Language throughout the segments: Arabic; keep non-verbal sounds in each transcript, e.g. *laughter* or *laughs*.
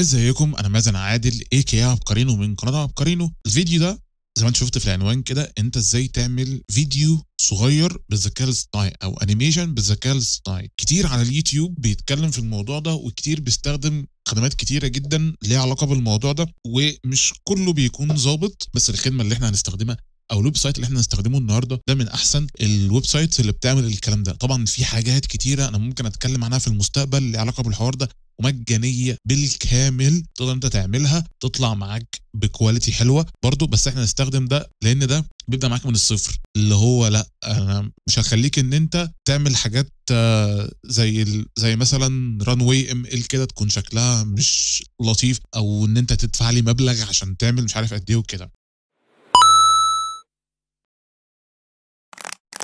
ازيكم انا مازن عادل اي كي عبقرينو من قناه عبقرينو الفيديو ده زي ما انت شفت في العنوان كده انت ازاي تعمل فيديو صغير بالذكاء الاصطناعي او انيميشن بالذكاء الاصطناعي كتير على اليوتيوب بيتكلم في الموضوع ده وكتير بيستخدم خدمات كتيره جدا ليها علاقه بالموضوع ده ومش كله بيكون ظابط بس الخدمه اللي احنا هنستخدمها او الويب سايت اللي احنا هنستخدمه النهارده ده من احسن الويب سايتس اللي بتعمل الكلام ده طبعا في حاجات كتيره انا ممكن اتكلم عنها في المستقبل اللي علاقه بالحوار ده ومجانيه بالكامل تقدر انت تعملها تطلع معاك بكواليتي حلوه برضو بس احنا نستخدم ده لان ده بيبدا معاك من الصفر اللي هو لا انا مش هخليك ان انت تعمل حاجات آه، زي زي مثلا ران واي ام ال كده تكون شكلها مش لطيف او ان انت تدفع لي مبلغ عشان تعمل مش عارف قد ايه وكده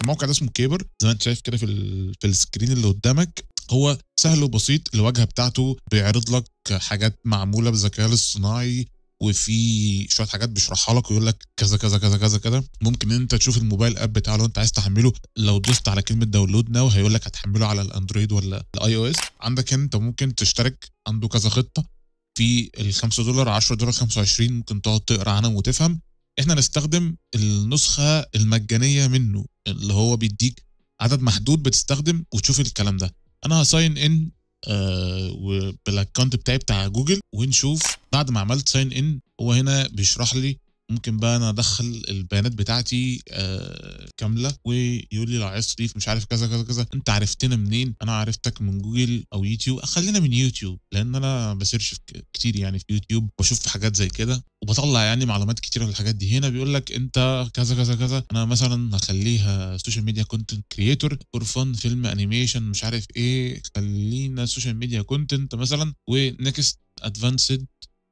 الموقع ده اسمه كيبر زي ما انت شايف كده في ال... في السكرين اللي قدامك هو سهل وبسيط الواجهه بتاعته بيعرض لك حاجات معموله بالذكاء الاصطناعي وفي شويه حاجات بيشرحها لك ويقول لك كذا كذا كذا كذا كذا ممكن انت تشوف الموبايل اب بتاعه لو انت عايز تحمله لو دوست على كلمه داونلود ناو هيقول لك هتحمله على الاندرويد ولا الاي او اس عندك انت ممكن تشترك عنده كذا خطه في ال 5 دولار 10 دولار 25 ممكن تقعد تقرا عنهم وتفهم احنا نستخدم النسخه المجانيه منه اللي هو بيديك عدد محدود بتستخدم وتشوف الكلام ده انا هساين ان آه بالاكونت بتاعي بتاع جوجل ونشوف بعد ما عملت ساين ان هو هنا بيشرح لي ممكن بقى انا ادخل البيانات بتاعتي آه كامله ويقول لي لو عايز تضيف مش عارف كذا كذا كذا انت عرفتنا منين انا عرفتك من جوجل او يوتيوب خلينا من يوتيوب لان انا بسيرش كتير يعني في يوتيوب بشوف حاجات زي كده وبطلع يعني معلومات كتيره عن الحاجات دي هنا بيقول لك انت كذا كذا كذا انا مثلا هخليها سوشيال ميديا كونتنت كريتور فور فن فيلم انيميشن مش عارف ايه خلينا سوشيال ميديا كونتنت مثلا ونكست ادفانسد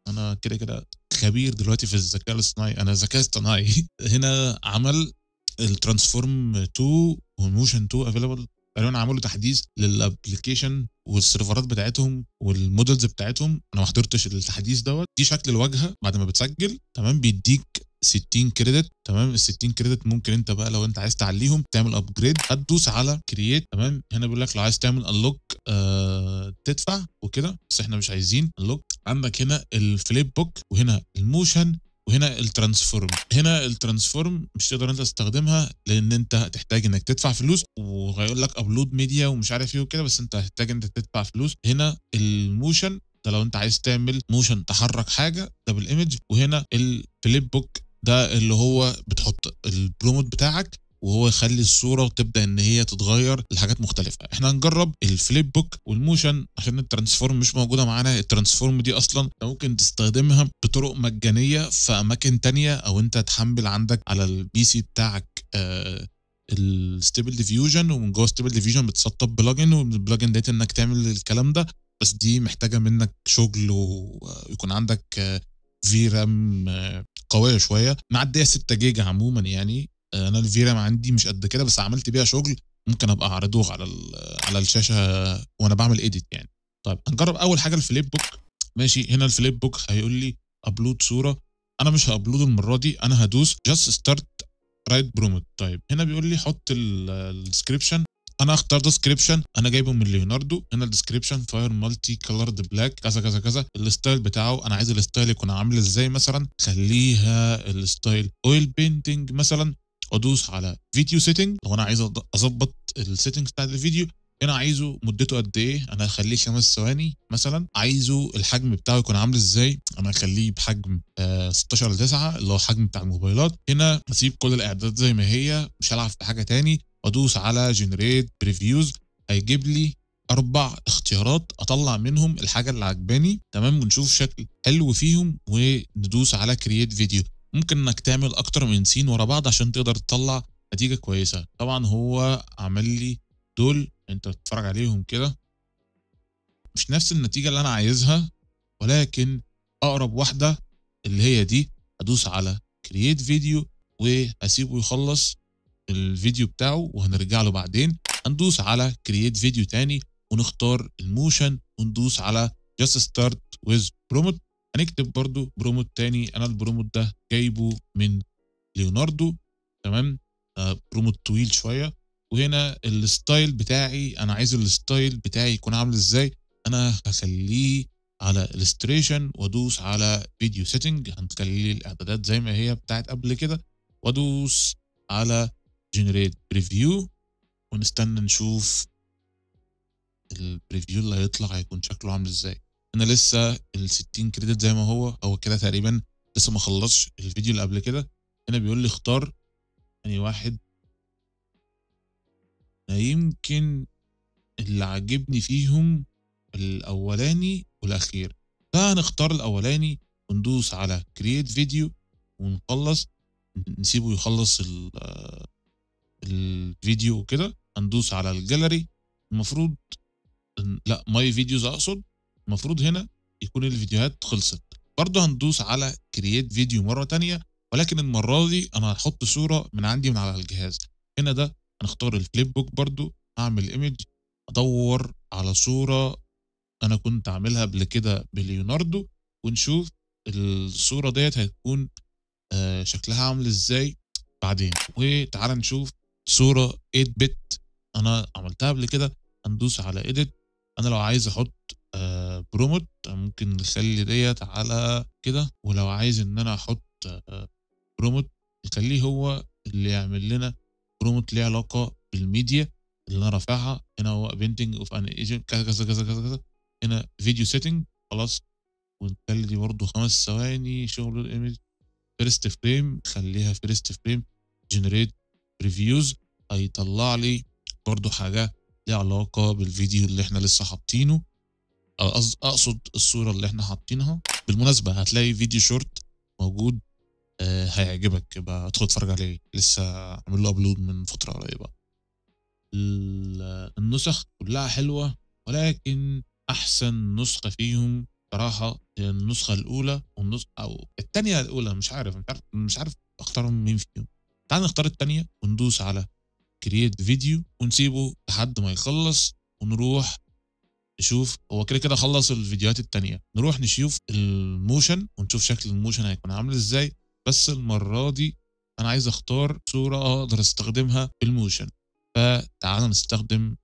انا كده كده خبير دلوقتي في الذكاء الاصطناعي انا ذكاء اصطناعي *laughs* هنا عمل الترانسفورم 2 وموشن 2 افيلبل تقريبا عملوا تحديث للابلكيشن والسيرفرات بتاعتهم والمودلز بتاعتهم انا ما حضرتش التحديث دوت دي شكل الواجهه بعد ما بتسجل تمام بيديك 60 كريدت تمام ال 60 كريدت ممكن انت بقى لو انت عايز تعليهم تعمل ابجريد هتدوس على كرييت تمام هنا بيقول لك لو عايز تعمل انلوك آه تدفع وكده بس احنا مش عايزين انلوك عندك هنا الفليب بوك وهنا الموشن وهنا الترانسفورم هنا الترانسفورم مش تقدر انت تستخدمها لان انت هتحتاج انك تدفع فلوس وهيقول لك ابلود ميديا ومش عارف ايه وكده بس انت هتحتاج انت تدفع فلوس هنا الموشن ده لو انت عايز تعمل موشن تحرك حاجه ده بالايمج وهنا الفليب بوك ده اللي هو بتحط البروموت بتاعك وهو يخلي الصوره تبدا ان هي تتغير لحاجات مختلفه احنا هنجرب الفليب بوك والموشن عشان الترانسفورم مش موجوده معانا الترانسفورم دي اصلا ممكن تستخدمها بطرق مجانيه في اماكن تانية او انت تحمل عندك على البي سي بتاعك آه الستيبل ديفيوجن ومن جوه الستيبل ديفيوجن بتسطب بلجن ومن البلجن ديت انك تعمل الكلام ده بس دي محتاجه منك شغل ويكون عندك في آه، رام آه، قويه شويه معديه 6 جيجا عموما يعني آه، انا الفيرام عندي مش قد كده بس عملت بيها شغل ممكن ابقى اعرضه على على الشاشه وانا بعمل ايديت يعني طيب هنجرب اول حاجه الفليب بوك ماشي هنا الفليب بوك هيقول لي ابلود صوره انا مش هابلود المره دي انا هدوس جاست ستارت رايت برومت طيب هنا بيقول لي حط الديسكربشن انا اختار ديسكريبشن انا جايبه من ليوناردو هنا الديسكريبشن فاير مالتي كلرد بلاك كذا كذا كذا الستايل بتاعه انا عايز الستايل يكون عامل ازاي مثلا خليها الستايل اويل بينتنج مثلا وادوس على فيديو سيتنج لو انا عايز اظبط السيتنج بتاع الفيديو هنا عايزه مدته قد ايه انا هخليه خمس ثواني مثلا عايزه الحجم بتاعه يكون عامل ازاي انا هخليه بحجم 16 ل 9 اللي هو الحجم بتاع الموبايلات هنا اسيب كل الاعدادات زي ما هي مش هلعب في حاجه تاني وادوس على جنريت بريفيوز هيجيب لي اربع اختيارات اطلع منهم الحاجه اللي عجباني تمام ونشوف شكل حلو فيهم وندوس على كرييت فيديو ممكن انك تعمل اكتر من سين ورا بعض عشان تقدر تطلع نتيجه كويسه طبعا هو عمل لي دول انت تتفرج عليهم كده مش نفس النتيجه اللي انا عايزها ولكن اقرب واحده اللي هي دي هدوس على كرييت فيديو وهسيبه يخلص الفيديو بتاعه وهنرجع له بعدين هندوس على كرييت فيديو تاني ونختار الموشن وندوس على جاست ستارت ويز برومت هنكتب برضو بروموت تاني انا البروموت ده جايبه من ليوناردو تمام آه بروموت طويل شويه وهنا الستايل بتاعي انا عايز الستايل بتاعي يكون عامل ازاي انا هخليه على الستريشن وادوس على فيديو سيتنج هنخلي الاعدادات زي ما هي بتاعت قبل كده وادوس على جنريت بريفيو ونستنى نشوف البريفيو اللي هيطلع هيكون شكله عامل ازاي انا لسه ال 60 كريدت زي ما هو او كده تقريبا لسه ما خلصش الفيديو اللي قبل كده هنا بيقول لي اختار اني يعني واحد انا يمكن اللي عاجبني فيهم الاولاني والاخير فهنختار الاولاني وندوس على كرييت فيديو ونخلص نسيبه يخلص الفيديو وكده هندوس على الجاليري المفروض لا ماي فيديوز اقصد المفروض هنا يكون الفيديوهات خلصت برضه هندوس على كرييت فيديو مرة تانية ولكن المرة دي أنا هحط صورة من عندي من على الجهاز هنا ده هنختار الفليب بوك برضه هعمل ايمج أدور على صورة أنا كنت عاملها قبل كده بليوناردو ونشوف الصورة ديت هتكون آه، شكلها عامل ازاي بعدين وتعالى نشوف صورة 8 بت أنا عملتها قبل كده هندوس على ايديت أنا لو عايز أحط بروموت ممكن نخلي ديت على كده ولو عايز ان انا احط بروموت آه، نخليه هو اللي يعمل لنا بروموت ليه علاقه بالميديا اللي انا رافعها هنا هو بينتنج اوف ان ايجنت كذا كذا كذا كذا كذا هنا فيديو سيتنج خلاص ونخلي دي برضه خمس ثواني شغل الايمج فيرست فريم خليها فيرست فريم جنريت ريفيوز هيطلع لي برضه حاجه ليها علاقه بالفيديو اللي احنا لسه حاطينه اقصد الصوره اللي احنا حاطينها بالمناسبه هتلاقي فيديو شورت موجود آه، هيعجبك يبقى ادخل اتفرج عليه لسه عامل له ابلود من فتره قريبه النسخ كلها حلوه ولكن احسن نسخه فيهم صراحه هي النسخه الاولى والنسخه او الثانيه الاولى مش عارف مش عارف مش عارف اختارهم مين فيهم تعال نختار الثانيه وندوس على كرييت فيديو ونسيبه لحد ما يخلص ونروح نشوف هو كده كده خلص الفيديوهات التانية نروح نشوف الموشن ونشوف شكل الموشن هيكون عامل ازاي بس المرة دي انا عايز اختار صورة اقدر استخدمها في الموشن فتعالى نستخدم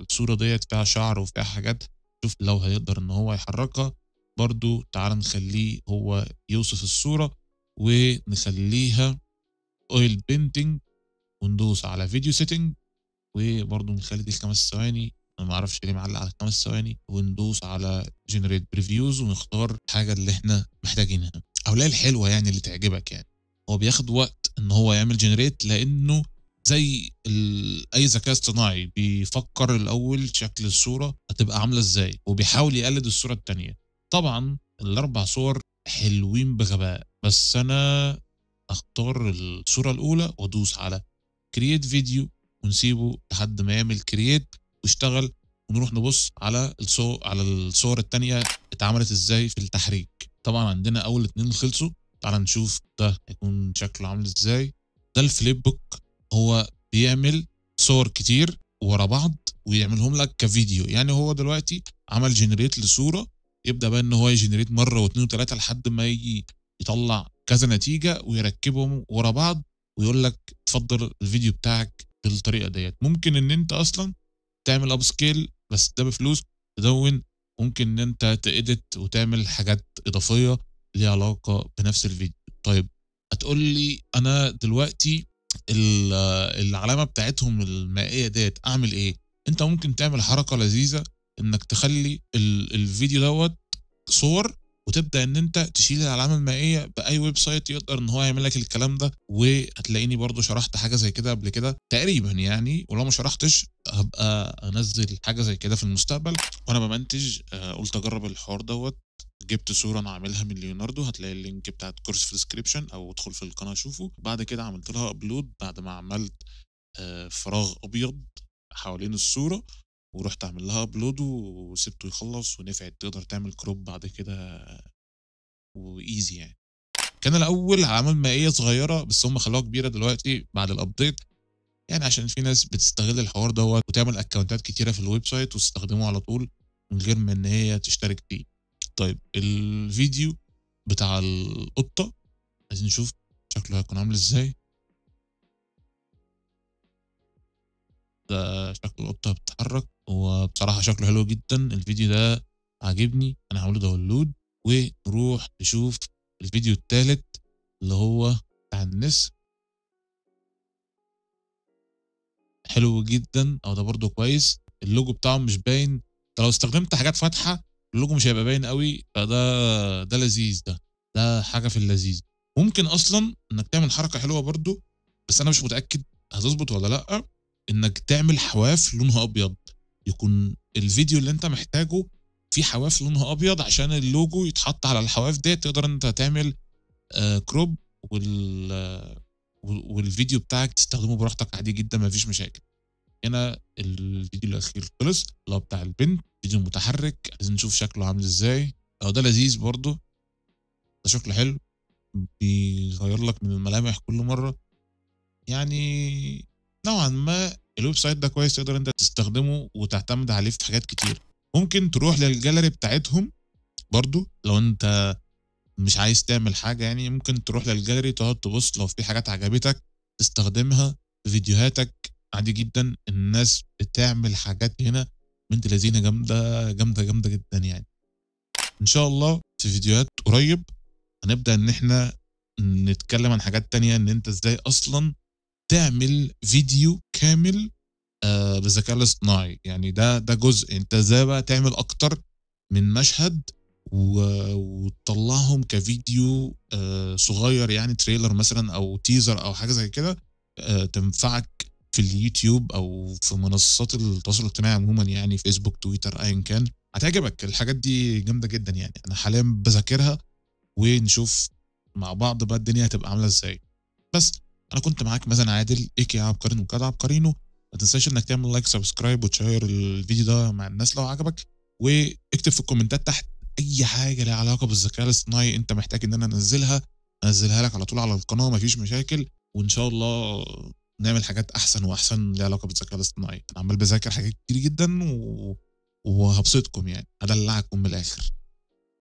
الصورة ديت فيها شعر وفيها حاجات شوف لو هيقدر ان هو يحركها برضو تعالى نخليه هو يوصف الصورة ونخليها اويل بينتنج وندوس على فيديو سيتنج وبرضو نخلي دي الخمس ثواني انا ما اعرفش ليه معلق على خمس ثواني وندوس على جنريت بريفيوز ونختار الحاجه اللي احنا محتاجينها او لا الحلوه يعني اللي تعجبك يعني هو بياخد وقت ان هو يعمل جنريت لانه زي اي ذكاء اصطناعي بيفكر الاول شكل الصوره هتبقى عامله ازاي وبيحاول يقلد الصوره الثانيه طبعا الاربع صور حلوين بغباء بس انا اختار الصوره الاولى وادوس على كرييت فيديو ونسيبه لحد ما يعمل كرييت واشتغل ونروح نبص على الصور على الصور الثانيه اتعملت ازاي في التحريك طبعا عندنا اول اتنين خلصوا تعال نشوف ده هيكون شكله عامل ازاي ده الفليب بوك هو بيعمل صور كتير ورا بعض ويعملهم لك كفيديو يعني هو دلوقتي عمل جنريت لصورة يبدأ بقى ان هو يجنريت مرة واثنين وثلاثة لحد ما يجي يطلع كذا نتيجة ويركبهم ورا بعض ويقول لك اتفضل الفيديو بتاعك بالطريقة ديت ممكن ان انت اصلا تعمل اب سكيل بس ده بفلوس تدون ممكن ان انت تأدت وتعمل حاجات اضافيه ليها علاقه بنفس الفيديو طيب هتقول لي انا دلوقتي آه، العلامه بتاعتهم المائيه ديت اعمل ايه انت ممكن تعمل حركه لذيذه انك تخلي الفيديو دوت صور وتبدا ان انت تشيل العلامه المائيه باي ويب سايت يقدر ان هو يعمل لك الكلام ده وهتلاقيني برضو شرحت حاجه زي كده قبل كده تقريبا يعني ولو ما شرحتش هبقى انزل حاجه زي كده في المستقبل وانا بمنتج آه، قلت اجرب الحوار دوت جبت صورة أنا عاملها من ليوناردو هتلاقي اللينك بتاع الكورس في الديسكريبشن أو ادخل في القناة شوفه بعد كده عملت لها أبلود بعد ما عملت آه، فراغ أبيض حوالين الصورة ورحت عامل لها ابلود وسبته يخلص ونفعت تقدر تعمل كروب بعد كده وايزي يعني كان الاول عمل مائيه صغيره بس هم خلوها كبيره دلوقتي بعد الابديت يعني عشان في ناس بتستغل الحوار دوت وتعمل اكونتات كتيره في الويب سايت وتستخدمه على طول من غير ما ان هي تشترك فيه طيب الفيديو بتاع القطه عايزين نشوف شكله هيكون عامل ازاي ده شكل القطه بتتحرك وبصراحه شكله حلو جدا الفيديو ده عاجبني انا هعمله داونلود ونروح نشوف الفيديو الثالث اللي هو بتاع النسر حلو جدا او ده برضو كويس اللوجو بتاعه مش باين لو استخدمت حاجات فاتحه اللوجو مش هيبقى باين قوي فده ده لذيذ ده ده حاجه في اللذيذ ممكن اصلا انك تعمل حركه حلوه برضو بس انا مش متاكد هتظبط ولا لا انك تعمل حواف لونها ابيض يكون الفيديو اللي انت محتاجه فيه حواف لونها ابيض عشان اللوجو يتحط على الحواف دي تقدر انت تعمل كروب آه، وال والفيديو بتاعك تستخدمه براحتك عادي جدا مفيش مشاكل هنا الفيديو الاخير خلص اللي هو بتاع البنت فيديو متحرك عايزين نشوف شكله عامل ازاي هو آه، ده لذيذ برضه ده شكله حلو بيغير لك من الملامح كل مره يعني نوعا ما الويب سايت ده كويس تقدر انت تستخدمه وتعتمد عليه في حاجات كتير ممكن تروح للجاليري بتاعتهم برضو لو انت مش عايز تعمل حاجه يعني ممكن تروح للجاليري تقعد تبص لو في حاجات عجبتك تستخدمها في فيديوهاتك عادي جدا الناس بتعمل حاجات هنا بنت لذينه جامده جامده جامده جدا يعني ان شاء الله في فيديوهات قريب هنبدا ان احنا نتكلم عن حاجات تانية ان انت ازاي اصلا تعمل فيديو كامل آه بالذكاء الاصطناعي يعني ده ده جزء انت ازاي بقى تعمل اكتر من مشهد وتطلعهم كفيديو آه صغير يعني تريلر مثلا او تيزر او حاجه زي كده آه تنفعك في اليوتيوب او في منصات التواصل الاجتماعي عموما يعني فيسبوك تويتر ايا كان هتعجبك الحاجات دي جامده جدا يعني انا حاليا بذاكرها ونشوف مع بعض بقى الدنيا هتبقى عامله ازاي بس انا كنت معاك مثلا عادل اي كي عبقرينو وكاد عبقرينو ما تنساش انك تعمل لايك سبسكرايب وتشير الفيديو ده مع الناس لو عجبك واكتب في الكومنتات تحت اي حاجه ليها علاقه بالذكاء الاصطناعي انت محتاج ان انا انزلها انزلها لك على طول على القناه مفيش مشاكل وان شاء الله نعمل حاجات احسن واحسن ليها علاقه بالذكاء الاصطناعي انا عمال بذاكر حاجات كتير جدا و... وهبسطكم يعني هدلعكم من الاخر